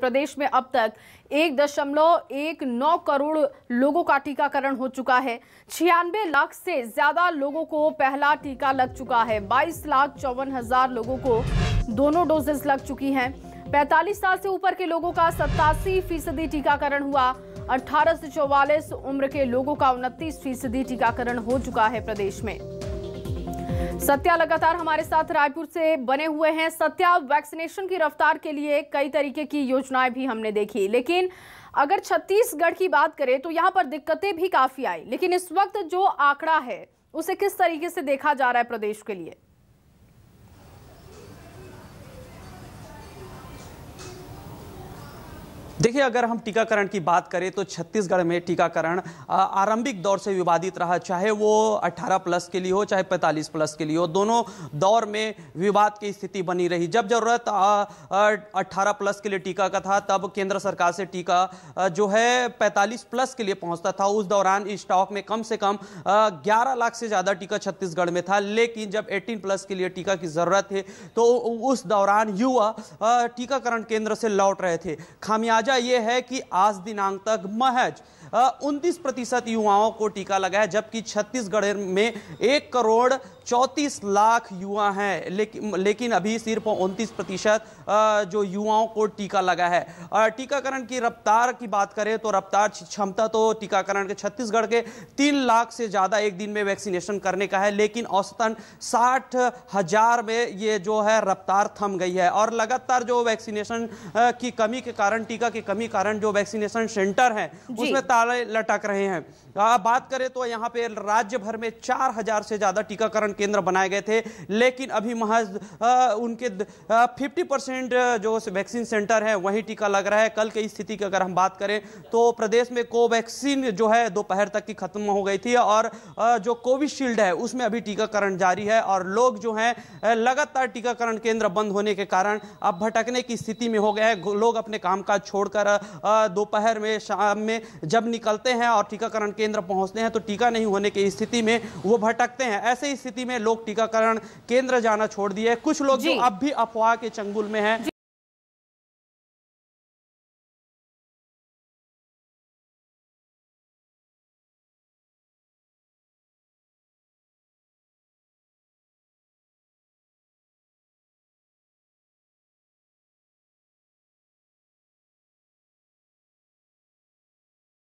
प्रदेश में अब तक एक दशमलव एक नौ करोड़ लोगों का टीकाकरण हो चुका है छियानवे लाख से ज्यादा लोगों को पहला टीका लग चुका है बाईस लाख चौवन हजार लोगों को दोनों डोजेस लग चुकी हैं 45 साल से ऊपर के लोगों का सत्तासी फीसदी टीकाकरण हुआ 18 से चौवालीस उम्र के लोगों का उनतीस फीसदी टीकाकरण हो चुका है प्रदेश में सत्या लगातार हमारे साथ रायपुर से बने हुए हैं सत्या वैक्सीनेशन की रफ्तार के लिए कई तरीके की योजनाएं भी हमने देखी लेकिन अगर छत्तीसगढ़ की बात करें तो यहां पर दिक्कतें भी काफ़ी आई लेकिन इस वक्त जो आंकड़ा है उसे किस तरीके से देखा जा रहा है प्रदेश के लिए देखिए अगर हम टीकाकरण की बात करें तो छत्तीसगढ़ में टीकाकरण आरंभिक दौर से विवादित रहा चाहे वो 18 प्लस के लिए हो चाहे 45 प्लस के लिए हो दोनों दौर में विवाद की स्थिति बनी रही जब ज़रूरत 18 प्लस के लिए टीका का था तब केंद्र सरकार से टीका जो है 45 प्लस के लिए पहुंचता था उस दौरान स्टॉक में कम से कम ग्यारह लाख से ज़्यादा टीका छत्तीसगढ़ में था लेकिन जब एटीन प्लस के लिए टीका की ज़रूरत थी तो उस दौरान युवा टीकाकरण केंद्र से लौट रहे थे खामियाज वजह यह है कि आज दिनांक तक महज उनतीस प्रतिशत युवाओं को टीका लगा है जबकि छत्तीसगढ़ में एक करोड़ चौंतीस लाख युवा हैं लेकिन लेकिन अभी सिर्फ उनतीस प्रतिशत जो युवाओं को टीका लगा है टीकाकरण की रफ्तार की बात करें तो रफ्तार क्षमता तो टीकाकरण के छत्तीसगढ़ के तीन लाख से ज़्यादा एक दिन में वैक्सीनेशन करने का है लेकिन औसतन साठ हज़ार में ये जो है रफ्तार थम गई है और लगातार जो वैक्सीनेशन की कमी के कारण टीका की कमी कारण जो वैक्सीनेशन सेंटर हैं उसमें ताले लटक रहे हैं बात करें तो यहाँ पे राज्य भर में चार हजार से ज़्यादा टीकाकरण केंद्र बनाए गए थे लेकिन अभी महज उनके फिफ्टी परसेंट जो वैक्सीन सेंटर है वहीं टीका लग रहा है कल की स्थिति की अगर हम बात करें तो प्रदेश में कोवैक्सीन जो है दोपहर तक की खत्म हो गई थी और जो कोविशील्ड है उसमें अभी टीकाकरण जारी है और लोग जो हैं लगातार टीकाकरण केंद्र बंद होने के कारण अब भटकने की स्थिति में हो गए हैं लोग अपने काम काज छोड़कर दोपहर में शाम में जब निकलते हैं और टीकाकरण केंद्र पहुंचते हैं तो टीका नहीं होने की स्थिति में वो भटकते हैं ऐसे स्थिति में लोग टीकाकरण केंद्र जाना छोड़ दिए कुछ लोग अब भी अफवाह के चंगुल में हैं